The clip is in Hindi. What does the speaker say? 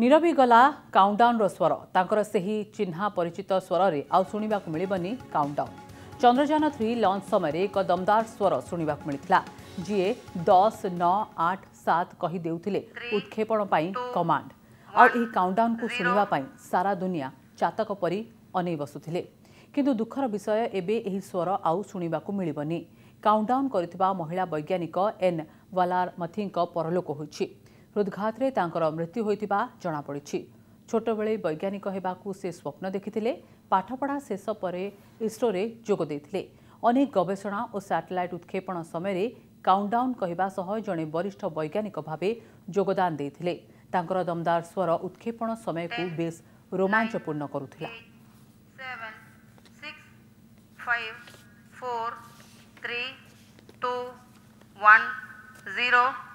नीरवी गला काउंटडाउन स्वर तर से चिन्ह परिचित स्वर से आज शुणा को मिलनी काउंटडाउन चंद्रजान थ्री लंच समय एक दमदार स्वर शुणा को मिलता जीए दस नौ आठ सात कहीदे उत्क्षेपण कमाण और यह काउंटडाउन को शुणापी सारा दुनिया चातक परी अने बसुले कि दुखर विषय एवं यह स्वर आउ शुणा को मिलनी काउंटडाउन कर महिला वैज्ञानिक एन वालारथी परलोक होती ହୃଦ୍ଘାତରେ ତାଙ୍କର ମୃତ୍ୟୁ ହୋଇଥିବା ଜଣାପଡ଼ିଛି ଛୋଟବେଳେ ବୈଜ୍ଞାନିକ ହେବାକୁ ସେ ସ୍ୱପ୍ନ ଦେଖିଥିଲେ ପାଠପଢ଼ା ଶେଷ ପରେ ଇସ୍ରୋରେ ଯୋଗ ଦେଇଥିଲେ ଅନେକ ଗବେଷଣା ଓ ସାଟେଲାଇଟ୍ ଉତ୍କ୍ଷେପଣ ସମୟରେ କାଉଣ୍ଟଡାଉନ୍ କହିବା ସହ ଜଣେ ବରିଷ୍ଠ ବୈଜ୍ଞାନିକ ଭାବେ ଯୋଗଦାନ ଦେଇଥିଲେ ତାଙ୍କର ଦମଦାର ସ୍ୱର ଉତ୍କ୍ଷେପଣ ସମୟକୁ ବେଶ୍ ରୋମାଞ୍ଚପୂର୍ଣ୍ଣ କରୁଥିଲା five four three two one zero